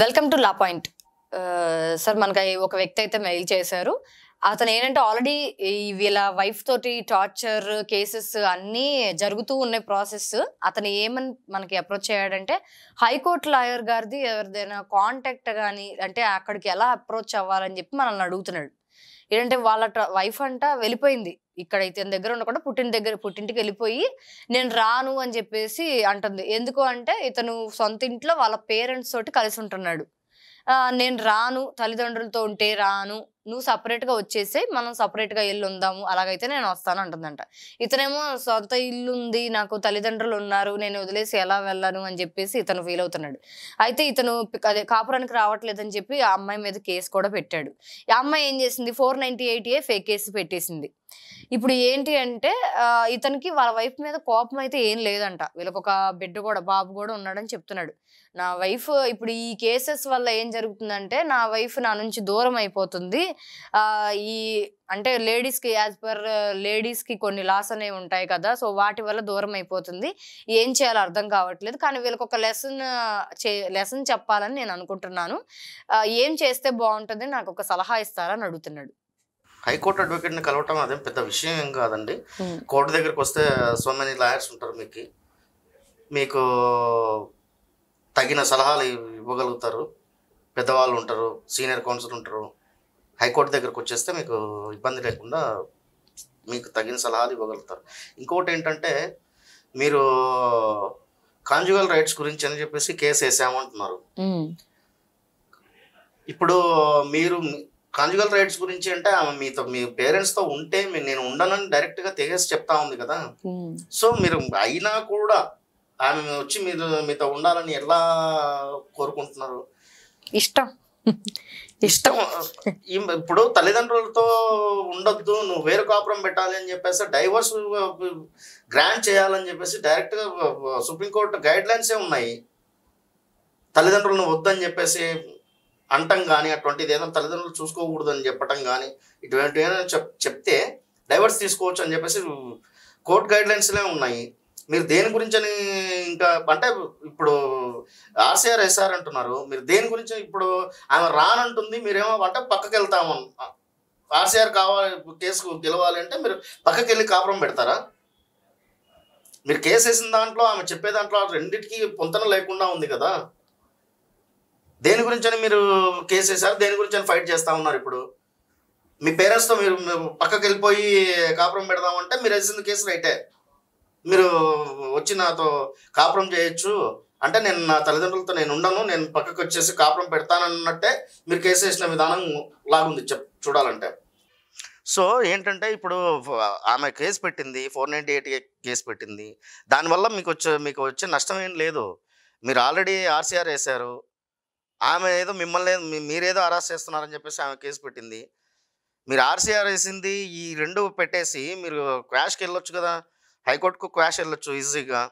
welcome to law point sir మనకి ఒక వ్యక్తి అయితే మెయిల్ చేశారు అతను ఏంటంటే ఆల్రెడీ వీళ్ళ వైఫ్ తోటి టార్చర్ కేసెస్ అన్నీ జరుగుతూ ఉన్నాయి ప్రాసెస్ అతను ఏమని మనకి అప్రోచ్ అయ్యాడంటే హైకోర్టు లాయర్ గారిది ఎవరిదైనా కాంటాక్ట్ కానీ అంటే అక్కడికి ఎలా అప్రోచ్ అవ్వాలని చెప్పి మనల్ని అడుగుతున్నాడు ఏంటంటే వాళ్ళ వైఫ్ అంట వెళ్ళిపోయింది ఇక్కడ ఇతని దగ్గర ఉండకుండా పుట్టిన దగ్గర పుట్టింటికి వెళ్ళిపోయి నేను రాను అని చెప్పేసి అంటుంది ఎందుకు అంటే ఇతను సొంత ఇంట్లో వాళ్ళ పేరెంట్స్ తోటి కలిసి ఉంటున్నాడు నేను రాను తల్లిదండ్రులతో ఉంటే రాను నువ్వు సపరేట్గా వచ్చేసి మనం సపరేట్గా ఇల్లు ఉందాము అలాగైతే నేను వస్తాను అంటుందంట ఇతనేమో సొంత ఇల్లు ఉంది నాకు తల్లిదండ్రులు ఉన్నారు నేను వదిలేసి ఎలా వెళ్ళాను అని చెప్పేసి ఇతను ఫీల్ అవుతున్నాడు అయితే ఇతను అదే కాపురానికి రావట్లేదని చెప్పి ఆ అమ్మాయి మీద కేసు కూడా పెట్టాడు ఆ అమ్మాయి ఏం చేసింది four ninety A fake case పెట్టేసింది ఇప్పుడు ఏంటి అంటే ఇతనికి వాళ్ళ వైఫ్ మీద కోపం అయితే ఏం లేదంట వీళ్ళకి ఒక బిడ్డ కూడా బాబు కూడా ఉన్నాడని చెప్తున్నాడు నా వైఫ్ ఇప్పుడు ఈ కేసెస్ వల్ల ఏం జరుగుతుందంటే నా వైఫ్ నా నుంచి దూరం అయిపోతుంది ఈ అంటే లేడీస్కి యాజ్ పర్ లేడీస్కి కొన్ని లాస్ అనేవి ఉంటాయి కదా సో వాటి వల్ల దూరం అయిపోతుంది ఏం చేయాలో అర్థం కావట్లేదు కానీ వీళ్ళకి ఒక లెసన్ చే లెసన్ చెప్పాలని నేను అనుకుంటున్నాను ఏం చేస్తే బాగుంటుంది నాకు ఒక సలహా ఇస్తారని అడుగుతున్నాడు హైకోర్టు అడ్వకేట్ని కలవటం అదేం పెద్ద విషయం ఏం కాదండి కోర్టు దగ్గరికి వస్తే సో మెనీ లాయర్స్ ఉంటారు మీకు మీకు తగిన సలహాలు ఇవ్వగలుగుతారు పెద్దవాళ్ళు ఉంటారు సీనియర్ కౌన్సిల్ ఉంటారు హైకోర్టు దగ్గరకు వచ్చేస్తే మీకు ఇబ్బంది లేకుండా మీకు తగిన సలహాలు ఇవ్వగలుగుతారు ఇంకోటి ఏంటంటే మీరు కాంజుగల్ రైట్స్ గురించి అని చెప్పేసి కేసు వేసామంటున్నారు ఇప్పుడు మీరు కాంజుగల్ రైట్స్ గురించి అంటే ఆమె మీతో మీ పేరెంట్స్తో ఉంటే నేను ఉండనని డైరెక్ట్గా తెగేసి చెప్తా ఉంది కదా సో మీరు అయినా కూడా ఆమె వచ్చి మీరు మీతో ఉండాలని ఎలా కోరుకుంటున్నారు ఇష్టం ఇష్టం ఇప్పుడు తల్లిదండ్రులతో ఉండొద్దు నువ్వు వేరు కాపురం పెట్టాలి అని చెప్పేసి డైవర్స్ గ్రాంట్ చేయాలని చెప్పేసి డైరెక్ట్గా సుప్రీంకోర్టు గైడ్ లైన్సే ఉన్నాయి తల్లిదండ్రులను వద్దని చెప్పేసి అంటం కానీ అటువంటిది ఏదైనా తల్లిదండ్రులు చూసుకోకూడదు అని చెప్పటం కానీ ఇటువంటి చెప్తే డైవర్స్ తీసుకోవచ్చు అని చెప్పేసి కోర్టు గైడ్ లైన్స్లే ఉన్నాయి మీరు దేని గురించి అని ఇంకా అంటే ఇప్పుడు ఆర్సీఆర్ ఎస్ఆర్ అంటున్నారు మీరు దేని గురించి ఇప్పుడు ఆమె రానంటుంది మీరేమో అంటే పక్కకి వెళ్తాము ఆర్సీఆర్ కావాలి కేసు గెలవాలి అంటే మీరు పక్కకి వెళ్ళి కాపురం పెడతారా మీరు కేసు వేసిన దాంట్లో ఆమె చెప్పే దాంట్లో రెండింటికి పొంతన లేకుండా ఉంది కదా దేని గురించని మీరు కేసు వేసారు దేని గురించని ఫైట్ చేస్తా ఉన్నారు ఇప్పుడు మీ పేరెంట్స్తో మీరు పక్కకి వెళ్ళిపోయి కాపురం పెడదామంటే మీరు వేసిన కేసు రైటే మీరు వచ్చి నాతో కాపురం చేయొచ్చు అంటే నేను నా తల్లిదండ్రులతో నేను ఉండను నేను పక్కకు వచ్చేసి కాపురం పెడతానన్నట్టే మీరు కేసు వేసిన విధానం లాగుంది చెప్ చూడాలంటే సో ఏంటంటే ఇప్పుడు ఆమె కేసు పెట్టింది ఫోర్ నైంటీ ఎయిట్ కేసు పెట్టింది దానివల్ల మీకు వచ్చే మీకు వచ్చే నష్టం ఏం లేదు మీరు ఆల్రెడీ ఆర్సీఆర్ వేశారు ఆమె ఏదో మిమ్మల్ని మీరేదో అరెస్ట్ చేస్తున్నారని చెప్పేసి ఆమె కేసు పెట్టింది మీరు ఆర్సీఆర్ వేసింది ఈ రెండు పెట్టేసి మీరు క్రాష్కి వెళ్ళొచ్చు కదా హైకోర్టుకు క్వాష్ వెళ్ళొచ్చు ఈజీగా